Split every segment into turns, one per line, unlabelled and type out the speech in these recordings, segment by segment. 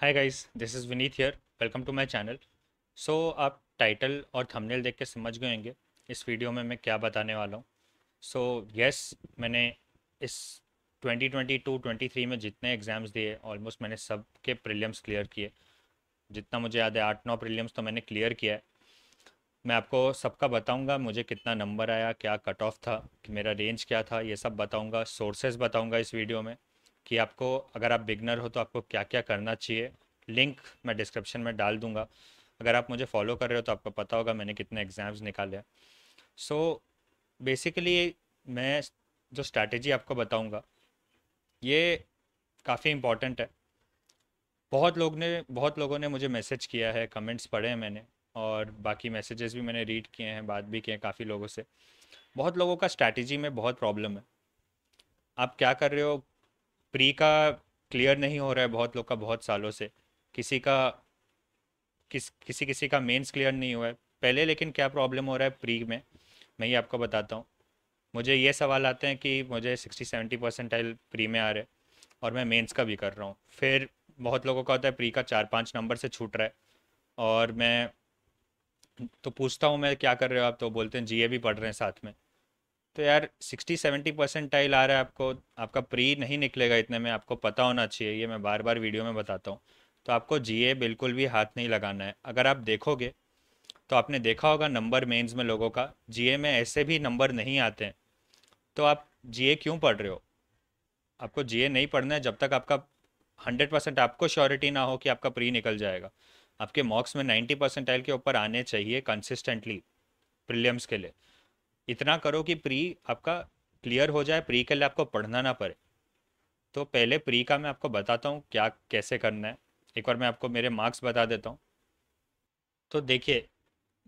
hi guys this is Vineet here welcome to my channel so आप title और thumbnail देख के समझ गए होंगे इस वीडियो में मैं क्या बताने वाला हूँ सो so, यस yes, मैंने इस 2022-23 में जितने एग्ज़ाम्स दिए ऑलमोस्ट मैंने सब के प्रिलियम्स क्लियर किए जितना मुझे याद है आठ नौ प्रिलियम्स तो मैंने क्लियर किया है मैं आपको सबका बताऊँगा मुझे कितना नंबर आया क्या कट ऑफ था मेरा रेंज क्या था ये सब बताऊँगा सोर्सेज बताऊँगा इस वीडियो में कि आपको अगर आप बिगनर हो तो आपको क्या क्या करना चाहिए लिंक मैं डिस्क्रिप्शन में डाल दूंगा अगर आप मुझे फॉलो कर रहे हो तो आपको पता होगा मैंने कितने एग्ज़ाम्स निकाले हैं सो बेसिकली मैं जो स्ट्रैटेजी आपको बताऊंगा ये काफ़ी इम्पॉर्टेंट है बहुत लोग ने बहुत लोगों ने मुझे मैसेज किया है कमेंट्स पढ़े हैं मैंने और बाकी मैसेजेस भी मैंने रीड किए हैं बात भी किए हैं काफ़ी लोगों से बहुत लोगों का स्ट्रैटेजी में बहुत प्रॉब्लम है आप क्या कर रहे हो प्री का क्लियर नहीं हो रहा है बहुत लोग का बहुत सालों से किसी का किस किसी किसी का मेंस क्लियर नहीं हुआ है पहले लेकिन क्या प्रॉब्लम हो रहा है प्री में मैं ये आपको बताता हूँ मुझे ये सवाल आते हैं कि मुझे सिक्सटी सेवेंटी परसेंटाइल प्री में आ रहे और मैं मेंस का भी कर रहा हूँ फिर बहुत लोगों का होता है प्री का चार पाँच नंबर से छूट रहा है और मैं तो पूछता हूँ मैं क्या कर रहे हो आप तो बोलते हैं जी भी पढ़ रहे हैं साथ में तो यार सिक्सटी सेवेंटी परसेंट टाइल आ रहा है आपको आपका प्री नहीं निकलेगा इतने में आपको पता होना चाहिए ये मैं बार बार वीडियो में बताता हूँ तो आपको जीए बिल्कुल भी हाथ नहीं लगाना है अगर आप देखोगे तो आपने देखा होगा नंबर मेंस में लोगों का जीए में ऐसे भी नंबर नहीं आते हैं तो आप जीए क्यों पढ़ रहे हो आपको जीए नहीं पढ़ना है जब तक आपका हंड्रेड परसेंट आपको श्योरिटी ना हो कि आपका प्री निकल जाएगा आपके मॉक्स में नाइन्टी टाइल के ऊपर आने चाहिए कंसिस्टेंटली प्रिलियम्स के लिए इतना करो कि प्री आपका क्लियर हो जाए प्री के लिए आपको पढ़ना ना पड़े तो पहले प्री का मैं आपको बताता हूँ क्या कैसे करना है एक बार मैं आपको मेरे मार्क्स बता देता हूँ तो देखिए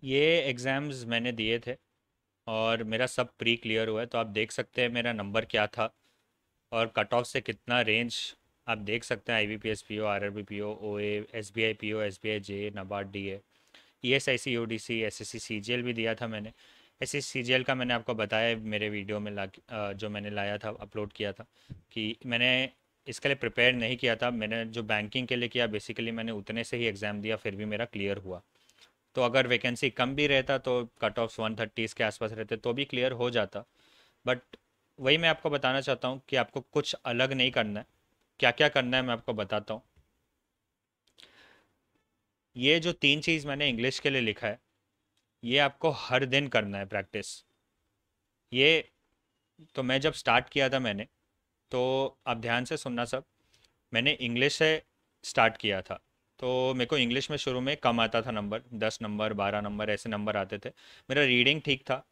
ये एग्ज़ाम्स मैंने दिए थे और मेरा सब प्री क्लियर हुआ है तो आप देख सकते हैं मेरा नंबर क्या था और कट ऑफ से कितना रेंज आप देख सकते हैं I B P S P O R R B P O O A S B I P O S B I J NABARD D A E S I C U D C S S C C G L भी दिया था मैंने ऐसे serial का मैंने आपको बताया मेरे वीडियो में ला जो मैंने लाया था अपलोड किया था कि मैंने इसके लिए प्रिपेयर नहीं किया था मैंने जो बैंकिंग के लिए किया बेसिकली मैंने उतने से ही एग्ज़ाम दिया फिर भी मेरा क्लियर हुआ तो अगर वैकेंसी कम भी रहता तो कट ऑफ वन थर्टीज़ के आसपास रहते तो भी क्लियर हो जाता बट वही मैं आपको बताना चाहता हूँ कि आपको कुछ अलग नहीं करना है क्या क्या करना है मैं आपको बताता हूँ ये जो तीन चीज़ मैंने इंग्लिश के लिए लिखा है ये आपको हर दिन करना है प्रैक्टिस ये तो मैं जब स्टार्ट किया था मैंने तो आप ध्यान से सुनना सब मैंने इंग्लिश से स्टार्ट किया था तो मेरे को इंग्लिश में शुरू में कम आता था नंबर दस नंबर बारह नंबर ऐसे नंबर आते थे मेरा रीडिंग ठीक था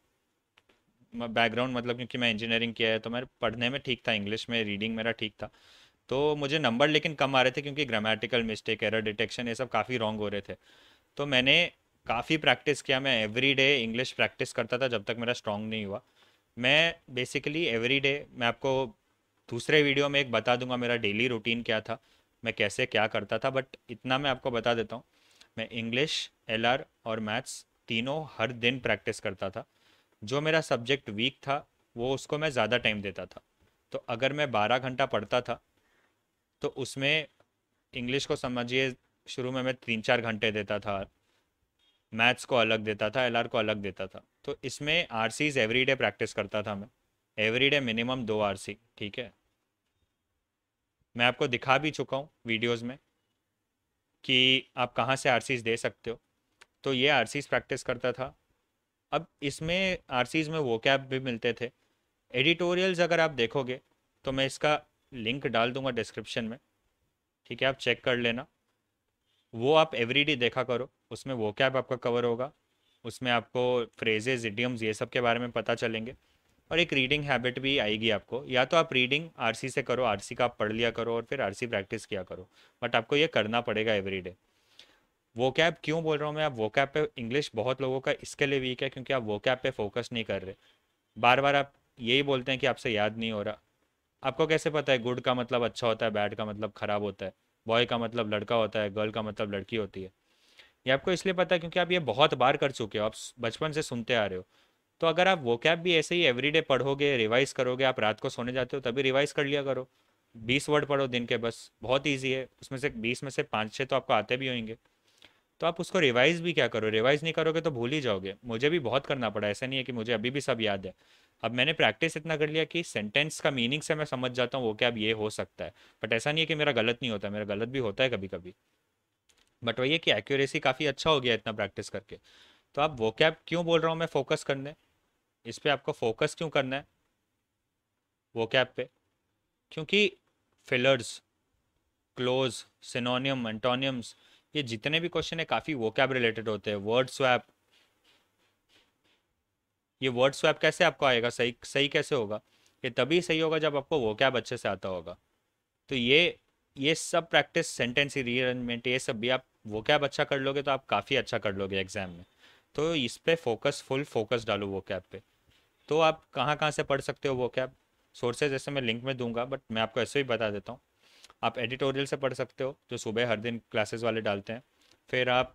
बैकग्राउंड मतलब क्योंकि मैं इंजीनियरिंग किया है तो मेरे पढ़ने में ठीक था इंग्लिश में रीडिंग मेरा ठीक था तो मुझे नंबर लेकिन कम आ रहे थे क्योंकि ग्रामेटिकल मिस्टेक एरर डिटेक्शन ये सब काफ़ी रॉन्ग हो रहे थे तो मैंने काफ़ी प्रैक्टिस किया मैं एवरी डे इंग्लिश प्रैक्टिस करता था जब तक मेरा स्ट्रॉन्ग नहीं हुआ मैं बेसिकली एवरी डे मैं आपको दूसरे वीडियो में एक बता दूंगा मेरा डेली रूटीन क्या था मैं कैसे क्या करता था बट इतना मैं आपको बता देता हूँ मैं इंग्लिश एल और मैथ्स तीनों हर दिन प्रैक्टिस करता था जो मेरा सब्जेक्ट वीक था वो उसको मैं ज़्यादा टाइम देता था तो अगर मैं बारह घंटा पढ़ता था तो उसमें इंग्लिश को समझिए शुरू में मैं तीन चार घंटे देता था मैथ्स को अलग देता था एल को अलग देता था तो इसमें RCs every day practice करता था मैं एवरी डे मिनिमम दो आर सी ठीक है मैं आपको दिखा भी चुका हूँ वीडियोज़ में कि आप कहाँ से आर दे सकते हो तो ये आर प्रैक्टिस करता था अब इसमें आर में वो कैब भी मिलते थे एडिटोरियल्स अगर आप देखोगे तो मैं इसका लिंक डाल दूंगा डिस्क्रिप्शन में ठीक है आप चेक कर लेना वो आप एवरीडे देखा करो उसमें वो कैब आपका कवर होगा उसमें आपको फ्रेजेज इडियम्स ये सब के बारे में पता चलेंगे और एक रीडिंग हैबिट भी आएगी आपको या तो आप रीडिंग आरसी से करो आरसी का आप पढ़ लिया करो और फिर आरसी प्रैक्टिस किया करो बट आपको ये करना पड़ेगा एवरी डे वो कैब क्यों बोल रहा हूँ मैं आप वो कैब पर इंग्लिश बहुत लोगों का इसके लिए वीक है क्योंकि आप वो कैब पर फोकस नहीं कर रहे बार बार आप यही बोलते हैं कि आपसे याद नहीं हो रहा आपको कैसे पता है गुड का मतलब अच्छा होता है बैड का मतलब खराब होता है बॉय का मतलब लड़का होता है गर्ल का मतलब लड़की होती है ये आपको इसलिए पता है क्योंकि आप ये बहुत बार कर चुके हो आप बचपन से सुनते आ रहे हो तो अगर आप वो कैब भी ऐसे ही एवरीडे पढ़ोगे रिवाइज करोगे आप रात को सोने जाते हो तभी रिवाइज कर लिया करो बीस वर्ड पढ़ो दिन के बस बहुत ईजी है उसमें से बीस में से पाँच छः तो आपको आते भी होंगे तो आप उसको रिवाइज भी क्या करो रिवाइज नहीं करोगे तो भूल ही जाओगे मुझे भी बहुत करना पड़ा ऐसा नहीं है कि मुझे अभी भी सब याद है अब मैंने प्रैक्टिस इतना कर लिया कि सेंटेंस का मीनिंग से मैं समझ जाता हूँ वो क्या अब ये हो सकता है बट ऐसा नहीं है कि मेरा गलत नहीं होता मेरा गलत भी होता है कभी कभी बट वही है कि एक्यूरेसी काफ़ी अच्छा हो गया इतना प्रैक्टिस करके तो आप वो कैप क्यों बोल रहा हूँ मैं फोकस करने इस पर आपको फोकस क्यों करना है वो कैप पे क्योंकि फिलर्स क्लोज सिनोनियम एंटोनियम्स ये जितने भी क्वेश्चन है काफ़ी वो कैब रिलेटेड होते हैं वर्ड स्वैप ये वर्ड स्वैप कैसे आपको आएगा सही सही कैसे होगा ये तभी सही होगा जब आपको वो कैब अच्छे से आता होगा तो ये ये सब प्रैक्टिस सेंटेंस ही रीअरेंजमेंट ये सब भी आप वो कैब अच्छा कर लोगे तो आप काफ़ी अच्छा कर लोगे एग्जाम में तो इस पर फोकस फुल फोकस डालो वो कैब पे तो आप कहाँ कहाँ से पढ़ सकते हो वो कैब सोर्सेज ऐसे मैं लिंक में दूंगा बट मैं आपको ऐसे ही बता देता हूँ आप एडिटोरियल से पढ़ सकते हो जो सुबह हर दिन क्लासेस वाले डालते हैं फिर आप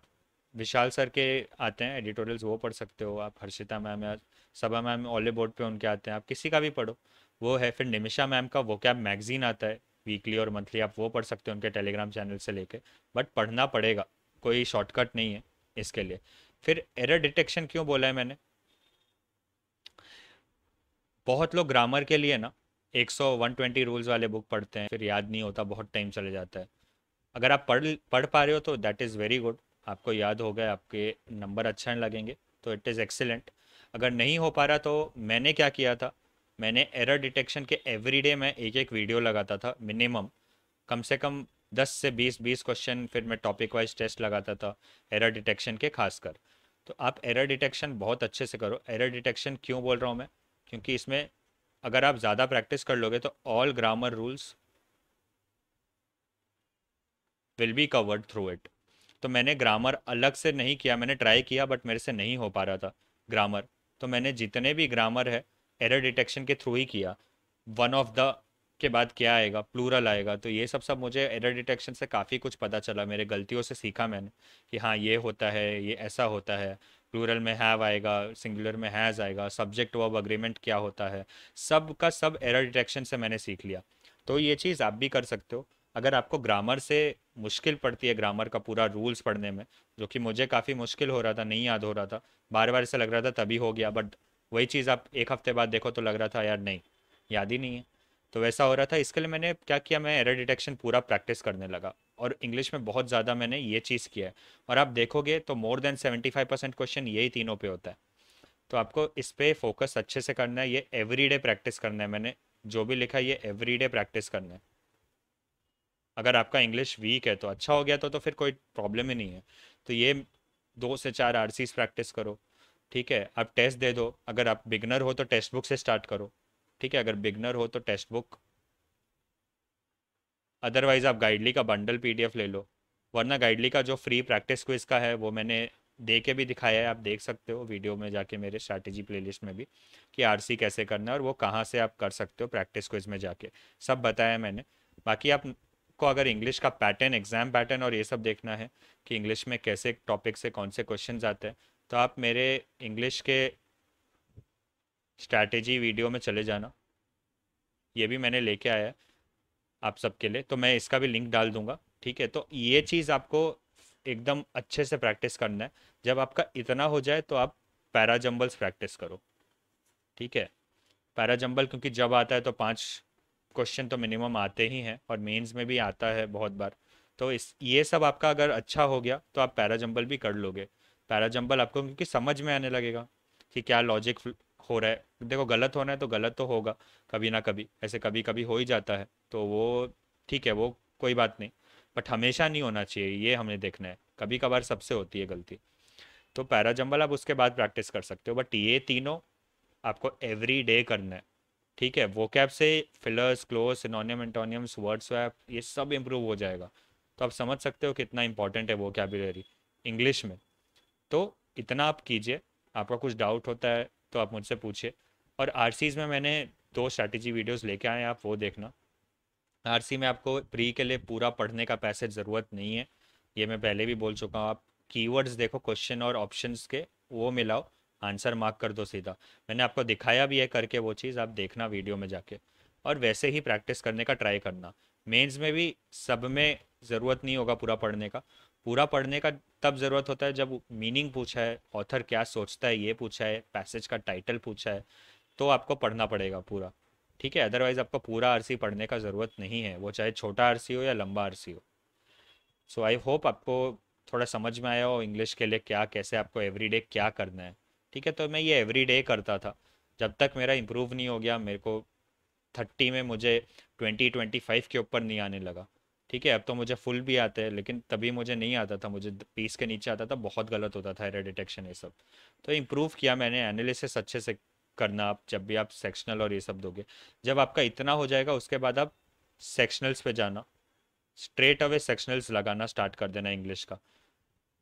विशाल सर के आते हैं एडिटोरियल्स वो पढ़ सकते हो आप हर्षिता मैम या सभा मैम ओले बोर्ड पर उनके आते हैं आप किसी का भी पढ़ो वो है फिर निमिषा मैम का वो कैब मैगजीन आता है वीकली और मंथली आप वो पढ़ सकते हो उनके टेलीग्राम चैनल से लेके बट पढ़ना पड़ेगा कोई शॉर्टकट नहीं है इसके लिए फिर एरर डिटेक्शन क्यों बोला है मैंने बहुत लोग ग्रामर के लिए ना 100 120 रूल्स वाले बुक पढ़ते हैं फिर याद नहीं होता बहुत टाइम चले जाता है अगर आप पढ़ पढ़ पा रहे हो तो दैट इज़ वेरी गुड आपको याद हो गया आपके नंबर अच्छे लगेंगे तो इट इज़ एक्सेलेंट अगर नहीं हो पा रहा तो मैंने क्या किया था मैंने एरर डिटेक्शन के एवरी डे मैं एक एक वीडियो लगाता था मिनिमम कम से कम दस से बीस बीस क्वेश्चन फिर मैं टॉपिक वाइज टेस्ट लगाता था एरर डिटेक्शन के खासकर तो आप एरर डिटेक्शन बहुत अच्छे से करो एरर डिटेक्शन क्यों बोल रहा हूँ मैं क्योंकि इसमें अगर आप ज़्यादा प्रैक्टिस कर लोगे तो all grammar rules will be covered through it तो मैंने ग्रामर अलग से नहीं किया मैंने ट्राई किया बट मेरे से नहीं हो पा रहा था ग्रामर तो मैंने जितने भी ग्रामर है एरर डिटेक्शन के थ्रू ही किया वन ऑफ द के बाद क्या आएगा प्लूरल आएगा तो ये सब सब मुझे एरर डिटेक्शन से काफ़ी कुछ पता चला मेरे गलतियों से सीखा मैंने कि हाँ ये होता है ये ऐसा होता है प्लूरल में हैव आएगा सिंगुलर में हैज़ आएगा सब्जेक्ट वर्ब अग्रीमेंट क्या होता है सब का सब एरर डिटेक्शन से मैंने सीख लिया तो ये चीज़ आप भी कर सकते हो अगर आपको ग्रामर से मुश्किल पड़ती है ग्रामर का पूरा रूल्स पढ़ने में जो कि मुझे काफ़ी मुश्किल हो रहा था नहीं याद हो रहा था बार बार ऐसा लग रहा था तभी हो गया बट वही चीज़ आप एक हफ्ते बाद देखो तो लग रहा था यार नहीं याद ही नहीं है तो वैसा हो रहा था इसके लिए मैंने क्या किया मैं एरर डिटेक्शन पूरा प्रैक्टिस करने लगा और इंग्लिश में बहुत ज़्यादा मैंने ये चीज़ किया है और आप देखोगे तो more than seventy five percent question यही तीनों पे होता है तो आपको इस पर फोकस अच्छे से करना है ये एवरी डे प्रैक्टिस करना है मैंने जो भी लिखा ये एवरीडे प्रैक्टिस करना है अगर आपका इंग्लिश वीक है तो अच्छा हो गया तो तो फिर कोई प्रॉब्लम ही नहीं है तो ये दो से चार आर प्रैक्टिस करो ठीक है आप टेस्ट दे दो अगर आप बिगनर हो तो टेक्स्ट बुक से स्टार्ट करो ठीक है अगर बिगनर हो तो टेक्स्ट बुक अदरवाइज़ आप गाइडली का बंडल पीडीएफ ले लो वरना गाइडली का जो फ्री प्रैक्टिस क्विज का है वो मैंने दे के भी दिखाया है आप देख सकते हो वीडियो में जाके मेरे स्ट्रैटेजी प्लेलिस्ट में भी कि आरसी कैसे करना है और वो कहाँ से आप कर सकते हो प्रैक्टिस क्विज में जाके सब बताया मैंने बाकी आप को अगर इंग्लिश का पैटर्न एग्जाम पैटर्न और ये सब देखना है कि इंग्लिश में कैसे टॉपिक से कौन से क्वेश्चन आते हैं तो आप मेरे इंग्लिश के स्ट्रैटेजी वीडियो में चले जाना ये भी मैंने लेके आया है आप सबके लिए तो मैं इसका भी लिंक डाल दूंगा ठीक है तो ये चीज़ आपको एकदम अच्छे से प्रैक्टिस करना है जब आपका इतना हो जाए तो आप पैराजम्बल्स प्रैक्टिस करो ठीक है पैराजम्बल क्योंकि जब आता है तो पाँच क्वेश्चन तो मिनिमम आते ही हैं और मेंस में भी आता है बहुत बार तो इस ये सब आपका अगर अच्छा हो गया तो आप पैराजम्बल भी कर लोगे पैराजंबल आपको क्योंकि समझ में आने लगेगा कि क्या लॉजिक हो रहा है देखो गलत होना है तो गलत तो होगा कभी ना कभी ऐसे कभी कभी हो ही जाता है तो वो ठीक है वो कोई बात नहीं बट हमेशा नहीं होना चाहिए ये हमें देखना है कभी कभार सबसे होती है गलती तो पैराजंबल आप उसके बाद प्रैक्टिस कर सकते हो बट ये तीनों आपको एवरी डे करना है ठीक है वो कैप से fillers cloze synonym antonyms word swap ये सब इम्प्रूव हो जाएगा तो आप समझ सकते हो कितना इंपॉर्टेंट है वो कैबुलरी इंग्लिश में तो इतना आप कीजिए आपका कुछ डाउट होता है तो आप मुझसे पूछिए और आर में मैंने दो स्ट्रैटेजी वीडियोस लेके आए हैं आप वो देखना आर में आपको प्री के लिए पूरा पढ़ने का पैसे ज़रूरत नहीं है ये मैं पहले भी बोल चुका हूँ आप कीवर्ड्स देखो क्वेश्चन और ऑप्शन के वो मिलाओ आंसर मार्क कर दो सीधा मैंने आपको दिखाया भी है करके वो चीज़ आप देखना वीडियो में जाके और वैसे ही प्रैक्टिस करने का ट्राई करना मेंस में भी सब में ज़रूरत नहीं होगा पूरा पढ़ने का पूरा पढ़ने का तब ज़रूरत होता है जब मीनिंग पूछा है ऑथर क्या सोचता है ये पूछा है पैसेज का टाइटल पूछा है तो आपको पढ़ना पड़ेगा पूरा ठीक है अदरवाइज आपको पूरा आरसी पढ़ने का ज़रूरत नहीं है वो चाहे छोटा आरसी हो या लंबा आरसी हो सो आई होप आपको थोड़ा समझ में आया हो इंग्लिश के लिए क्या कैसे आपको एवरीडे क्या करना है ठीक है तो मैं ये एवरीडे करता था जब तक मेरा इम्प्रूव नहीं हो गया मेरे को थर्टी में मुझे ट्वेंटी ट्वेंटी फाइव के ऊपर नहीं आने लगा ठीक है अब तो मुझे फुल भी आते हैं लेकिन तभी मुझे नहीं आता था मुझे पीस के नीचे आता था बहुत गलत होता था एरर डिटेक्शन ये सब तो इम्प्रूव किया मैंने एनालिसिस अच्छे से करना आप जब भी आप सेक्शनल और ये सब दोगे जब आपका इतना हो जाएगा उसके बाद आप सेक्शनल्स पे जाना स्ट्रेट अवे सेक्शनल्स लगाना स्टार्ट कर देना इंग्लिश का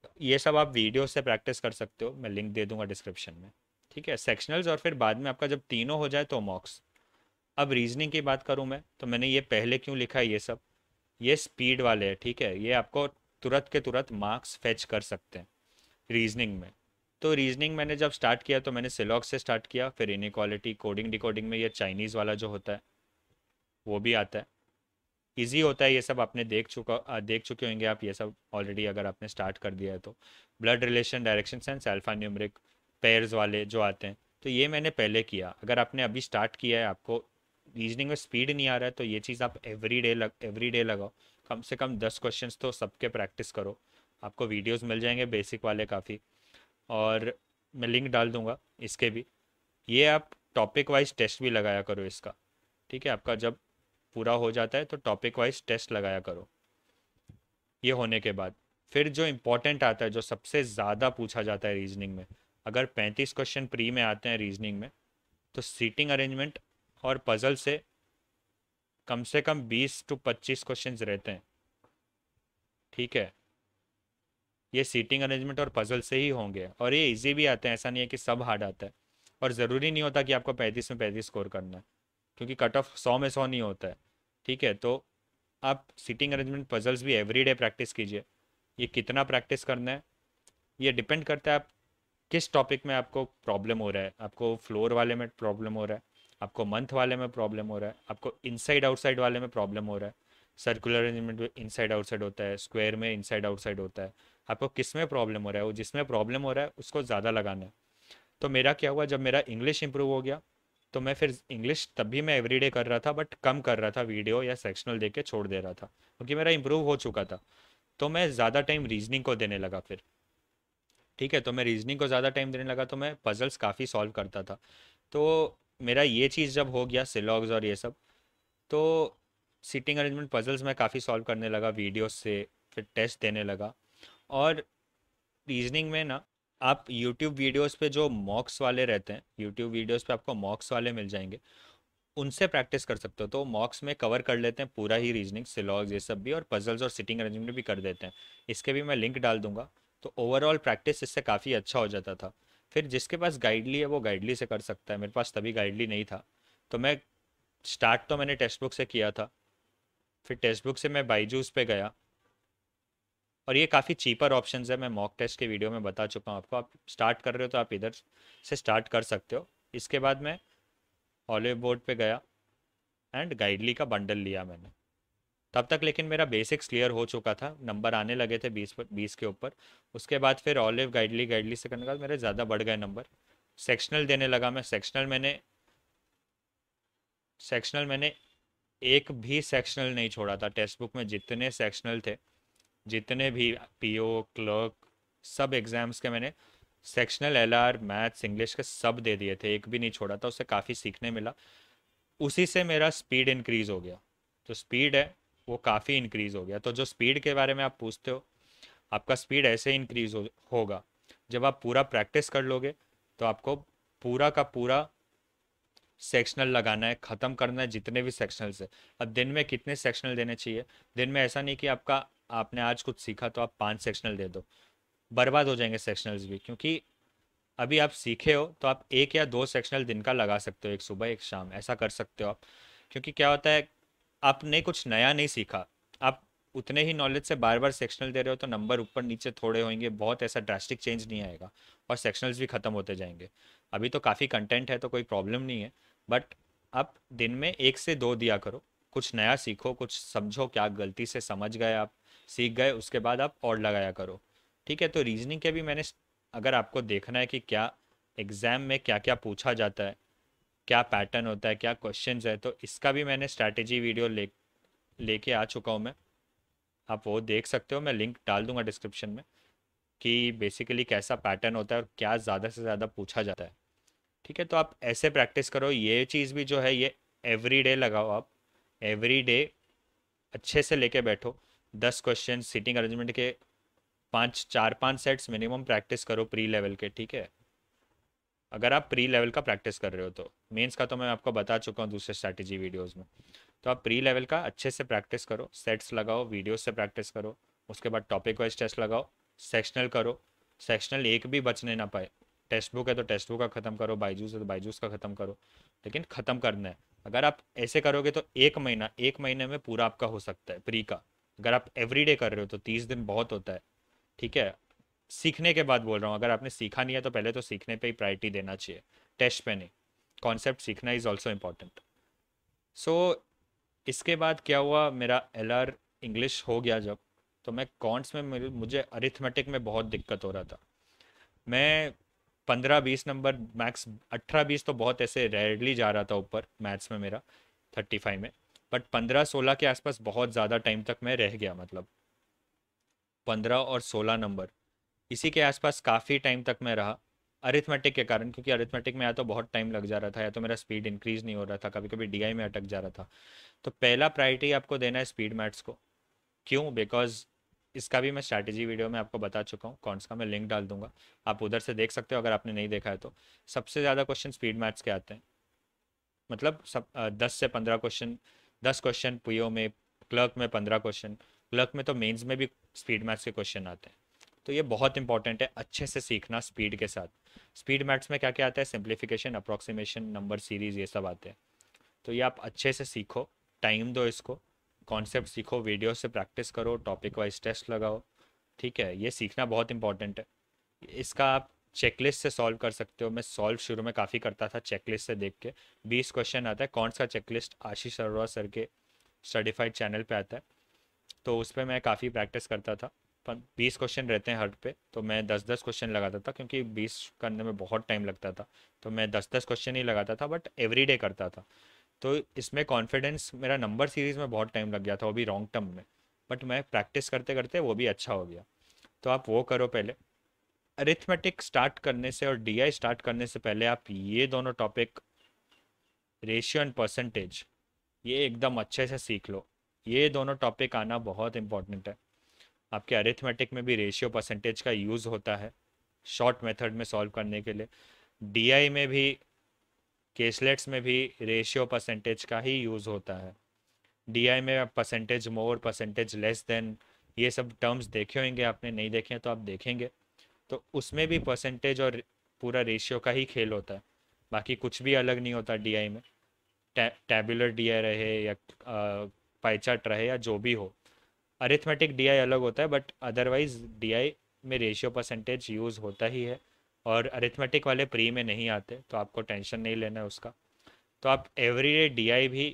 तो ये सब आप वीडियो से प्रैक्टिस कर सकते हो मैं लिंक दे दूंगा डिस्क्रिप्शन में ठीक है सेक्शनल्स और फिर बाद में आपका जब तीनों हो जाए तो मॉक्स अब रीजनिंग की बात करूँ मैं तो मैंने ये पहले क्यों लिखा है ये सब ये स्पीड वाले हैं ठीक है ये आपको तुरंत के तुरंत मार्क्स फेच कर सकते हैं रीजनिंग में तो रीजनिंग मैंने जब स्टार्ट किया तो मैंने सिलॉक से स्टार्ट किया फिर इनिक्वालिटी कोडिंग डिकोडिंग में ये चाइनीज़ वाला जो होता है वो भी आता है ईजी होता है ये सब आपने देख चुका देख चुके होंगे आप ये सब ऑलरेडी अगर आपने स्टार्ट कर दिया है तो blood relation direction sense alphanumeric pairs वाले जो आते हैं तो ये मैंने पहले किया अगर आपने अभी स्टार्ट किया है आपको रीजनिंग में स्पीड नहीं आ रहा है तो ये चीज़ आप एवरी डे लग एवरी डे लगाओ कम से कम दस क्वेश्चन तो सबके प्रैक्टिस करो आपको वीडियोज़ मिल जाएंगे बेसिक वाले काफ़ी और मैं लिंक डाल दूंगा इसके भी ये आप टॉपिक वाइज टेस्ट भी लगाया करो इसका ठीक है आपका जब पूरा हो जाता है तो टॉपिक वाइज टेस्ट लगाया करो ये होने के बाद फिर जो इम्पोर्टेंट आता है जो सबसे ज़्यादा पूछा जाता है रीजनिंग में अगर पैंतीस क्वेश्चन प्री में आते हैं रीजनिंग में तो सीटिंग अरेंजमेंट और पज़ल से कम से कम 20 टू 25 क्वेश्चंस रहते हैं ठीक है ये सीटिंग अरेंजमेंट और पज़ल से ही होंगे और ये इजी भी आते हैं ऐसा नहीं है कि सब हार्ड आता है और ज़रूरी नहीं होता कि आपको पैंतीस में पैंतीस स्कोर करना है क्योंकि कट ऑफ सौ में सौ नहीं होता है ठीक है तो आप सीटिंग अरेंजमेंट पजल्स भी डे प्रैक्टिस कीजिए ये कितना प्रैक्टिस करना है ये डिपेंड करता है आप किस टॉपिक में आपको प्रॉब्लम हो रहा है आपको फ्लोर वाले में प्रॉब्लम हो रहा है आपको मंथ वाले में प्रॉब्लम हो रहा है आपको इनसाइड आउटसाइड वाले में प्रॉब्लम हो रहा है सर्कुलर अरेंजमेंट में इनसाइड आउटसाइड होता है स्क्वायर में इनसाइड आउटसाइड होता है आपको किस में प्रॉब्लम हो रहा है वो जिसमें प्रॉब्लम हो रहा है उसको ज़्यादा लगाना है तो मेरा क्या हुआ जब मेरा इंग्लिश इंप्रूव हो गया तो मैं फिर इंग्लिश तब भी मैं एवरीडे कर रहा था बट कम कर रहा था वीडियो या सेक्शनल देख के छोड़ दे रहा था क्योंकि मेरा इंप्रूव हो चुका था तो मैं ज़्यादा टाइम रीजनिंग को देने लगा फिर ठीक है तो मैं रीजनिंग को ज़्यादा टाइम देने लगा तो मैं पजल्स काफ़ी सॉल्व करता था तो मेरा ये चीज़ जब हो गया सिलॉग्स और ये सब तो सीटिंग अरेंजमेंट पजल्स मैं काफ़ी सॉल्व करने लगा वीडियो से फिर टेस्ट देने लगा और रीजनिंग में ना आप यूट्यूब वीडियोस पे जो मॉक्स वाले रहते हैं यूट्यूब वीडियोस पे आपको मॉक्स वाले मिल जाएंगे उनसे प्रैक्टिस कर सकते हो तो मॉक्स में कवर कर लेते हैं पूरा ही रीजनिंग सिलॉग्स ये सब भी और पजल्स और सिटिंग अरेंजमेंट भी कर देते हैं इसके भी मैं लिंक डाल दूंगा तो ओवरऑल प्रैक्टिस इससे काफ़ी अच्छा हो जाता था फिर जिसके पास गाइडली है वो गाइडली से कर सकता है मेरे पास तभी गाइडली नहीं था तो मैं स्टार्ट तो मैंने टेक्स्ट बुक से किया था फिर टेक्स्ट बुक से मैं बाईजूस पे गया और ये काफ़ी चीपर ऑप्शंस है मैं मॉक टेस्ट के वीडियो में बता चुका हूँ आपको आप स्टार्ट कर रहे हो तो आप इधर से स्टार्ट कर सकते हो इसके बाद मैं ऑलिव बोर्ड पर गया एंड गाइडली का बंडल लिया मैंने तब तक लेकिन मेरा बेसिक्स क्लियर हो चुका था नंबर आने लगे थे बीस पर बीस के ऊपर उसके बाद फिर ऑलिव गाइडली गाइडली से करने के बाद मेरे ज़्यादा बढ़ गए नंबर सेक्शनल देने लगा मैं सेक्शनल मैंने सेक्शनल मैंने एक भी सेक्शनल नहीं छोड़ा था टेक्स्ट बुक में जितने सेक्शनल थे जितने भी ओ क्लर्क सब एग्ज़ाम्स के मैंने सेक्शनल आर मैथ्स इंग्लिश के सब दे दिए थे एक भी नहीं छोड़ा था उससे काफ़ी सीखने मिला उसी से मेरा स्पीड इंक्रीज़ हो गया तो स्पीड है वो काफ़ी इंक्रीज़ हो गया तो जो स्पीड के बारे में आप पूछते हो आपका स्पीड ऐसे इंक्रीज़ हो, होगा जब आप पूरा प्रैक्टिस कर लोगे तो आपको पूरा का पूरा सेक्शनल लगाना है ख़त्म करना है जितने भी सेक्शनल से अब दिन में कितने सेक्शनल देने चाहिए दिन में ऐसा नहीं कि आपका आपने आज कुछ सीखा तो आप पाँच सेक्शनल दे दो बर्बाद हो जाएंगे सेक्शनल्स भी क्योंकि अभी आप सीखे हो तो आप एक या दो सेक्शनल दिन का लगा सकते हो एक सुबह एक शाम ऐसा कर सकते हो आप क्योंकि क्या होता है आपने कुछ नया नहीं सीखा आप उतने ही नॉलेज से बार बार सेक्शनल दे रहे हो तो नंबर ऊपर नीचे थोड़े होंगे बहुत ऐसा ड्रास्टिक चेंज नहीं आएगा और सेक्शनल्स भी ख़त्म होते जाएंगे अभी तो काफ़ी कंटेंट है तो कोई प्रॉब्लम नहीं है बट आप दिन में एक से दो दिया करो कुछ नया सीखो कुछ समझो क्या गलती से समझ गए आप सीख गए उसके बाद आप और लगाया करो ठीक है तो रीजनिंग के भी मैंने अगर आपको देखना है कि क्या एग्ज़ाम में क्या क्या पूछा जाता है क्या पैटर्न होता है क्या क्वेश्चन है तो इसका भी मैंने स्ट्रैटेजी वीडियो ले लेके आ चुका हूँ मैं आप वो देख सकते हो मैं लिंक डाल दूंगा डिस्क्रिप्शन में कि बेसिकली कैसा पैटर्न होता है और क्या ज़्यादा से ज़्यादा पूछा जाता है ठीक है तो आप ऐसे प्रैक्टिस करो ये चीज़ भी जो है ये एवरी डे लगाओ आप एवरी डे अच्छे से लेके बैठो दस क्वेश्चन सीटिंग अरेंजमेंट के पाँच चार पाँच सेट्स मिनिमम प्रैक्टिस करो प्री लेवल के ठीक है अगर आप प्री लेवल का प्रैक्टिस कर रहे हो तो मेंस का तो मैं आपको बता चुका हूँ दूसरे स्ट्रैटेजी वीडियोस में तो आप प्री लेवल का अच्छे से प्रैक्टिस करो सेट्स लगाओ वीडियो से प्रैक्टिस करो उसके बाद टॉपिक वाइज टेस्ट लगाओ सेक्शनल करो सेक्शनल एक भी बचने ना पाए टेक्स्ट बुक है तो टेक्स्ट बुक का ख़त्म करो बाईजूस है तो बाइजूस का ख़त्म करो लेकिन ख़त्म करना है अगर आप ऐसे करोगे तो एक महीना एक महीने में पूरा आपका हो सकता है प्री का अगर आप एवरीडे कर रहे हो तो तीस दिन बहुत होता है ठीक है सीखने के बाद बोल रहा हूँ अगर आपने सीखा नहीं है तो पहले तो सीखने पे ही प्रायोरिटी देना चाहिए टेस्ट पे नहीं कॉन्सेप्ट सीखना इज़ ऑल्सो इम्पॉर्टेंट सो इसके बाद क्या हुआ मेरा एल आर इंग्लिश हो गया जब तो मैं कॉन्ट्स में मुझे अरिथमेटिक में बहुत दिक्कत हो रहा था मैं पंद्रह बीस नंबर मैक्स अठारह बीस तो बहुत ऐसे रेयरली जा रहा था ऊपर मैथ्स में मेरा थर्टी फाइव में बट पंद्रह सोलह के आसपास बहुत ज़्यादा टाइम तक मैं रह गया मतलब पंद्रह और सोलह नंबर इसी के आसपास काफ़ी टाइम तक मैं रहा अरिथमेटिक के कारण क्योंकि अरिथमेटिक में या तो बहुत टाइम लग जा रहा था या तो मेरा स्पीड इंक्रीज़ नहीं हो रहा था कभी कभी डी में अटक जा रहा था तो पहला प्रायरिटी आपको देना है स्पीड मैट्स को क्यों बिकॉज इसका भी मैं स्ट्रैटेजी वीडियो में आपको बता चुका हूँ कौन सा मैं लिंक डाल दूंगा आप उधर से देख सकते हो अगर आपने नहीं देखा है तो सबसे ज़्यादा क्वेश्चन स्पीड मैथ्स के आते हैं मतलब सब दस से पंद्रह क्वेश्चन दस क्वेश्चन पीओ में क्लर्क में पंद्रह क्वेश्चन क्लर्क में तो मेंस में भी स्पीड मैथ्स के क्वेश्चन आते हैं तो ये बहुत इंपॉर्टेंट है अच्छे से सीखना स्पीड के साथ स्पीड मैथ्स में क्या क्या आता है सिंप्लीफिकेशन अप्रोक्सीमेशन नंबर सीरीज ये सब आते हैं तो ये आप अच्छे से सीखो टाइम दो इसको कॉन्सेप्ट सीखो वीडियो से प्रैक्टिस करो टॉपिक वाइज टेस्ट लगाओ ठीक है ये सीखना बहुत इंपॉर्टेंट है इसका आप चेकलिस्ट से सॉल्व कर सकते हो मैं सॉल्व शुरू में काफ़ी करता था चेकलिस्ट से देख के बीस क्वेश्चन आता है कौन सा चेकलिस्ट आशीष अरोड़ा सर के सर्टिफाइड चैनल पे आता है तो उस पर मैं काफ़ी प्रैक्टिस करता था बीस क्वेश्चन रहते हैं हर पे तो मैं दस दस क्वेश्चन लगाता था क्योंकि बीस करने में बहुत टाइम लगता था तो मैं दस दस क्वेश्चन ही लगाता था बट एवरी डे करता था तो इसमें कॉन्फिडेंस मेरा नंबर सीरीज में बहुत टाइम लग गया था वो भी रॉन्ग टर्म में बट मैं प्रैक्टिस करते करते वो भी अच्छा हो गया तो आप वो करो पहले अरिथमेटिक स्टार्ट करने से और डी स्टार्ट करने से पहले आप ये दोनों टॉपिक रेशियो एंड परसेंटेज ये एकदम अच्छे से सीख लो ये दोनों टॉपिक आना बहुत इंपॉर्टेंट है आपके अरिथमेटिक में भी रेशियो परसेंटेज का यूज़ होता है शॉर्ट मेथड में सॉल्व करने के लिए डी में भी केसलेट्स में भी रेशियो परसेंटेज का ही यूज़ होता है डी में percentage more percentage less than ये सब टर्म्स देखे होंगे आपने नहीं देखे हैं तो आप देखेंगे तो उसमें भी परसेंटेज और पूरा रेशियो का ही खेल होता है बाकी कुछ भी अलग नहीं होता डी में टैबुलर डी रहे या पाइचार्ट रहे या जो भी हो अरिथमेटिक डी अलग होता है बट अदरवाइज डी में रेशियो परसेंटेज यूज़ होता ही है और अरिथमेटिक वाले प्री में नहीं आते तो आपको टेंशन नहीं लेना है उसका तो आप एवरी डे डी भी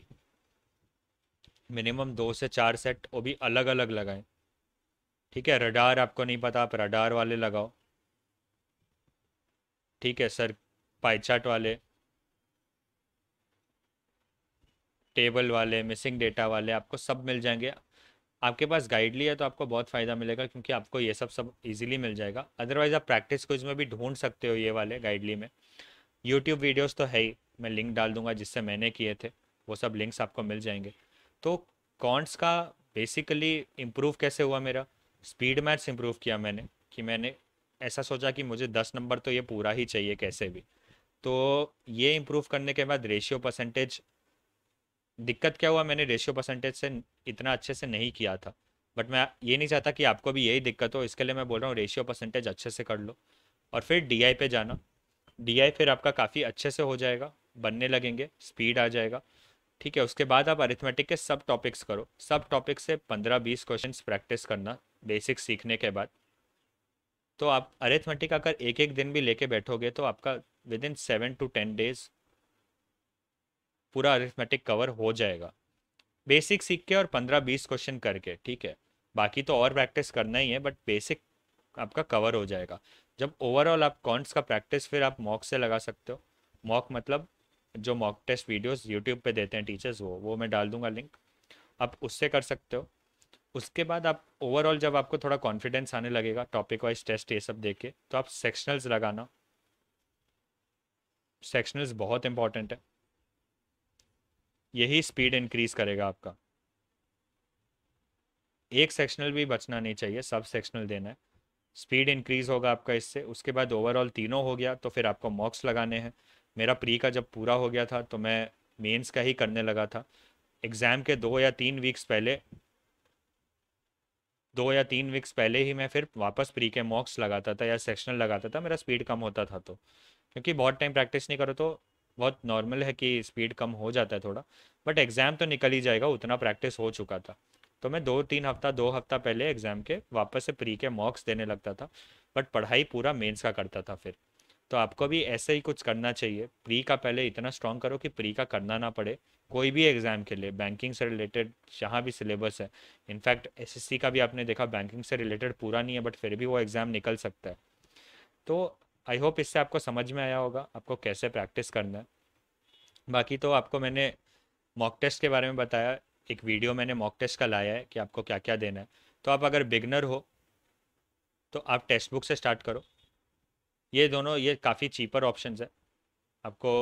मिनिमम दो से चार सेट वो भी अलग अलग लगाएं ठीक है रडार आपको नहीं पता आप रडार वाले लगाओ ठीक है सर पाइचाट वाले टेबल वाले मिसिंग डेटा वाले आपको सब मिल जाएंगे आपके पास गाइडली है तो आपको बहुत फ़ायदा मिलेगा क्योंकि आपको ये सब सब इजीली मिल जाएगा अदरवाइज़ आप प्रैक्टिस को इसमें भी ढूंढ सकते हो ये वाले गाइडली में यूट्यूब वीडियोस तो है ही मैं लिंक डाल दूंगा जिससे मैंने किए थे वो सब लिंक्स आपको मिल जाएंगे तो कॉन्ट्स का बेसिकली इम्प्रूव कैसे हुआ मेरा स्पीड मैथ्स इम्प्रूव किया मैंने कि मैंने ऐसा सोचा कि मुझे दस नंबर तो ये पूरा ही चाहिए कैसे भी तो ये इम्प्रूव करने के बाद रेशियो परसेंटेज दिक्कत क्या हुआ मैंने रेशियो परसेंटेज से इतना अच्छे से नहीं किया था बट मैं ये नहीं चाहता कि आपको भी यही दिक्कत हो इसके लिए मैं बोल रहा हूँ रेशियो परसेंटेज अच्छे से कर लो और फिर डी आई पे जाना डी आई फिर आपका काफ़ी अच्छे से हो जाएगा बनने लगेंगे स्पीड आ जाएगा ठीक है उसके बाद आप अरिथमेटिक के सब टॉपिक्स करो सब टॉपिक से पंद्रह बीस क्वेश्चन प्रैक्टिस करना बेसिक सीखने के बाद तो आप अरिथमेटिक अगर एक एक दिन भी लेके बैठोगे तो आपका within seven to ten days पूरा अरिथमेटिक कवर हो जाएगा बेसिक सीख के और पंद्रह बीस क्वेश्चन करके ठीक है बाकी तो और प्रैक्टिस करना ही है बट बेसिक आपका कवर हो जाएगा जब ओवरऑल आप कॉन्ट्स का प्रैक्टिस फिर आप मॉक से लगा सकते हो मॉक मतलब जो मॉक टेस्ट वीडियोस यूट्यूब पे देते हैं टीचर्स वो वो मैं डाल दूंगा लिंक आप उससे कर सकते हो उसके बाद आप ओवरऑल जब आपको थोड़ा कॉन्फिडेंस आने लगेगा टॉपिक वाइज टेस्ट ये सब देख के तो आप सेक्शनल्स लगाना सेक्शनल्स बहुत इंपॉर्टेंट है यही स्पीड इंक्रीज करेगा आपका एक सेक्शनल भी बचना नहीं चाहिए सब सेक्शनल देना है स्पीड इंक्रीज होगा आपका इससे उसके बाद ओवरऑल तीनों हो गया तो फिर आपको मॉक्स लगाने हैं मेरा प्री का जब पूरा हो गया था तो मैं मेंस का ही करने लगा था एग्ज़ाम के दो या तीन वीक्स पहले दो या तीन वीक्स पहले ही मैं फिर वापस प्री के मॉक्स लगाता था या सेक्शनल लगाता था मेरा स्पीड कम होता था तो क्योंकि बहुत टाइम प्रैक्टिस नहीं करो तो बहुत नॉर्मल है कि स्पीड कम हो जाता है थोड़ा बट एग्ज़ाम तो निकल ही जाएगा उतना प्रैक्टिस हो चुका था तो मैं दो तीन हफ्ता दो हफ्ता पहले एग्ज़ाम के वापस से प्री के मॉक्स देने लगता था बट पढ़ाई पूरा मेंस का करता था फिर तो आपको भी ऐसे ही कुछ करना चाहिए प्री का पहले इतना स्ट्रॉन्ग करो कि प्री का करना ना पड़े कोई भी एग्ज़ाम के लिए बैंकिंग से रिलेटेड जहाँ भी सिलेबस है इनफैक्ट एसएससी का भी आपने देखा बैंकिंग से रिलेटेड पूरा नहीं है बट फिर भी वो एग्ज़ाम निकल सकता है तो आई होप इससे आपको समझ में आया होगा आपको कैसे प्रैक्टिस करना है बाकी तो आपको मैंने मॉक टेस्ट के बारे में बताया एक वीडियो मैंने मॉक टेस्ट का लाया है कि आपको क्या क्या देना है तो आप अगर बिगनर हो तो आप टेक्स्ट बुक से स्टार्ट करो ये दोनों ये काफ़ी चीपर ऑप्शन है आपको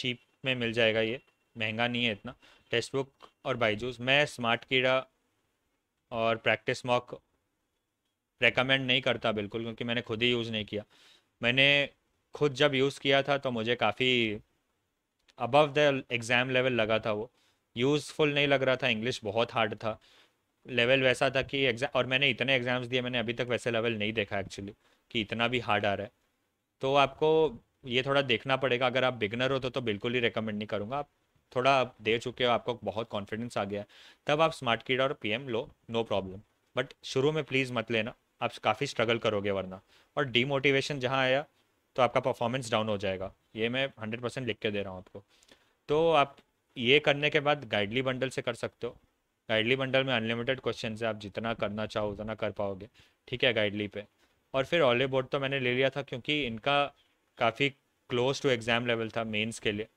चीप में मिल जाएगा ये महंगा नहीं है इतना टेक्स्ट बुक और बाईजूस मैं स्मार्ट कीड़ा और प्रैक्टिस मॉक रेकमेंड नहीं करता बिल्कुल क्योंकि मैंने खुद ही यूज़ नहीं किया मैंने खुद जब यूज़ किया था तो मुझे काफ़ी अबव द एग्ज़ाम लेवल लगा था वो यूज़फुल नहीं लग रहा था इंग्लिश बहुत हार्ड था लेवल वैसा था कि एग्ज़ाम और मैंने इतने एग्ज़ाम्स दिए मैंने अभी तक वैसे लेवल नहीं देखा एक्चुअली कि इतना भी हार्ड आ रहा है तो आपको ये थोड़ा देखना पड़ेगा अगर आप बिगनर हो तो तो बिल्कुल ही रिकमेंड नहीं करूँगा आप थोड़ा आप दे चुके हो आपको बहुत कॉन्फिडेंस आ गया है तब आप स्मार्ट कीड और पी लो नो प्रॉब्लम बट शुरू में प्लीज़ मत लेना आप काफ़ी स्ट्रगल करोगे वरना और डीमोटिवेशन जहाँ आया तो आपका परफॉर्मेंस डाउन हो जाएगा ये मैं हंड्रेड परसेंट लिख के दे रहा हूँ आपको तो आप ये करने के बाद गाइडली बंडल से कर सकते हो गाइडली बंडल में अनलिमिटेड क्वेश्चन है आप जितना करना चाहो उतना कर पाओगे ठीक है गाइडली पे और फिर ऑले बोर्ड तो मैंने ले लिया था क्योंकि इनका काफ़ी क्लोज टू एग्ज़ाम लेवल था मेंस के लिए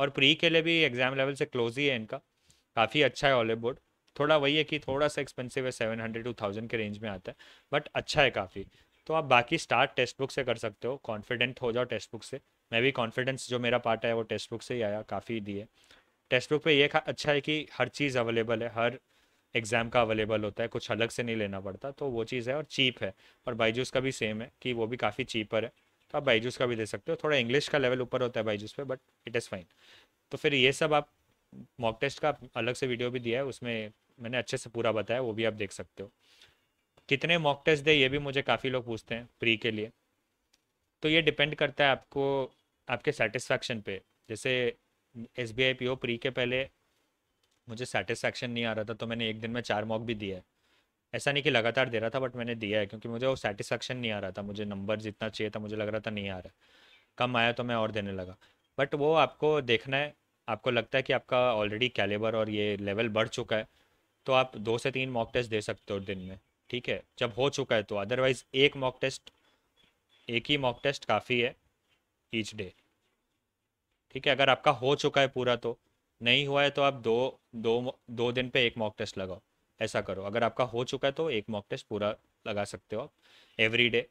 और प्री के लिए भी एग्ज़ाम लेवल से क्लोज ही है इनका काफ़ी अच्छा है ऑले बोर्ड थोड़ा वही है कि थोड़ा सा एक्सपेंसिव है सेवन हंड्रेड टू थाउजेंड के रेंज में आता है बट अच्छा है काफ़ी तो आप बाकी स्टार्ट टेक्स्ट बुक से कर सकते हो कॉन्फिडेंट हो जाओ टेक्स्ट बुक से मैं भी कॉन्फिडेंस जो मेरा पार्ट है वो टेक्स्ट बुक से ही आया काफ़ी दिए टेक्स्ट बुक पर ये अच्छा है कि हर चीज़ अवेलेबल है हर एग्ज़ाम का अवेलेबल होता है कुछ अलग से नहीं लेना पड़ता तो वो चीज़ है और चीप है और बाईजूस का भी सेम है कि वो भी काफ़ी चीपर है तो आप बाईजूस का भी दे सकते हो थोड़ा इंग्लिश का लेवल ऊपर होता है बाईजूस पे बट इट इज़ फाइन तो फिर ये सब आप मॉक टेस्ट का अलग से वीडियो भी दिया है उसमें मैंने अच्छे से पूरा बताया वो भी आप देख सकते हो कितने मॉक टेस्ट दे ये भी मुझे काफ़ी लोग पूछते हैं प्री के लिए तो ये डिपेंड करता है आपको आपके सेटिस्फैक्शन पे जैसे S B I P O pre के पहले मुझे सेटिस्फैक्शन नहीं आ रहा था तो मैंने एक दिन में चार मॉक भी दिया है ऐसा नहीं कि लगातार दे रहा था बट मैंने दिया है क्योंकि मुझे वो सेटिस्फैक्शन नहीं आ रहा था मुझे नंबर जितना चाहिए था मुझे लग रहा था नहीं आ रहा कम आया तो मैं और देने लगा बट वो आपको देखना है आपको लगता है कि आपका ऑलरेडी कैलेबर और ये लेवल बढ़ चुका है तो आप दो से तीन मॉक टेस्ट दे सकते हो दिन में ठीक है जब हो चुका है तो अदरवाइज एक मॉक टेस्ट एक ही मॉक टेस्ट काफ़ी है ईच डे ठीक है अगर आपका हो चुका है पूरा तो नहीं हुआ है तो आप दो दो दो दिन पे एक मॉक टेस्ट लगाओ ऐसा करो अगर आपका हो चुका है तो एक मॉक टेस्ट पूरा लगा सकते हो आप एवरी डे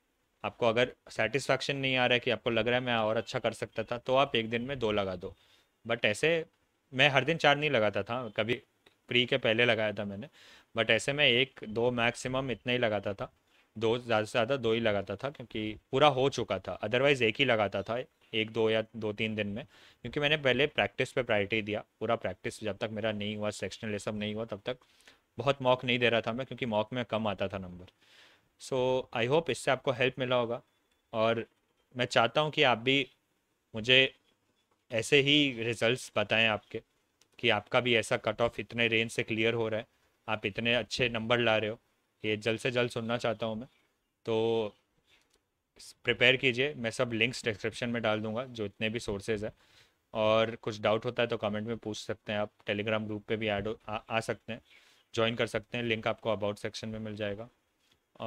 आपको अगर सेटिस्फैक्शन नहीं आ रहा है कि आपको लग रहा है मैं और अच्छा कर सकता था तो आप एक दिन में दो लगा दो बट ऐसे मैं हर दिन चार नहीं लगाता था कभी प्री के पहले लगाया था मैंने बट ऐसे में एक दो मैक्सिमम इतना ही लगाता था दो ज़्यादा से ज़्यादा दो ही लगाता था क्योंकि पूरा हो चुका था अदरवाइज़ एक ही लगाता था एक दो या दो तीन दिन में क्योंकि मैंने पहले प्रैक्टिस पे प्रायोरिटी दिया पूरा प्रैक्टिस जब तक मेरा नहीं हुआ सेक्शनल ये सब नहीं हुआ तब तक बहुत मॉक नहीं दे रहा था मैं क्योंकि मॉक में कम आता था नंबर सो आई होप इससे आपको हेल्प मिला होगा और मैं चाहता हूँ कि आप भी मुझे ऐसे ही रिजल्ट्स बताएं आपके कि आपका भी ऐसा कट ऑफ इतने रेंज से क्लियर हो रहा है आप इतने अच्छे नंबर ला रहे हो ये जल्द से जल्द सुनना चाहता हूँ मैं तो प्रिपेयर कीजिए मैं सब लिंक्स डिस्क्रिप्शन में डाल दूंगा जो इतने भी सोर्सेज हैं और कुछ डाउट होता है तो कमेंट में पूछ सकते हैं आप टेलीग्राम ग्रुप पे भी ऐड आ, आ सकते हैं ज्वाइन कर सकते हैं लिंक आपको अबाउट सेक्शन में मिल जाएगा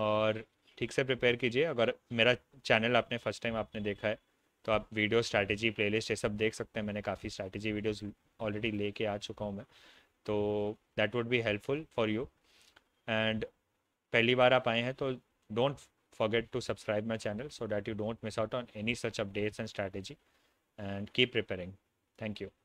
और ठीक से प्रिपेयर कीजिए अगर मेरा चैनल आपने फर्स्ट टाइम आपने देखा है तो आप वीडियो स्ट्रैटेजी प्लेलिस्ट ये सब देख सकते हैं मैंने काफ़ी स्ट्रैटेजी वीडियोज़ ऑलरेडी लेके आ चुका हूँ मैं तो that would be helpful for you and पहली बार आप आए हैं तो don't forget to subscribe my channel so that you don't miss out on any such updates and strategy and keep preparing thank you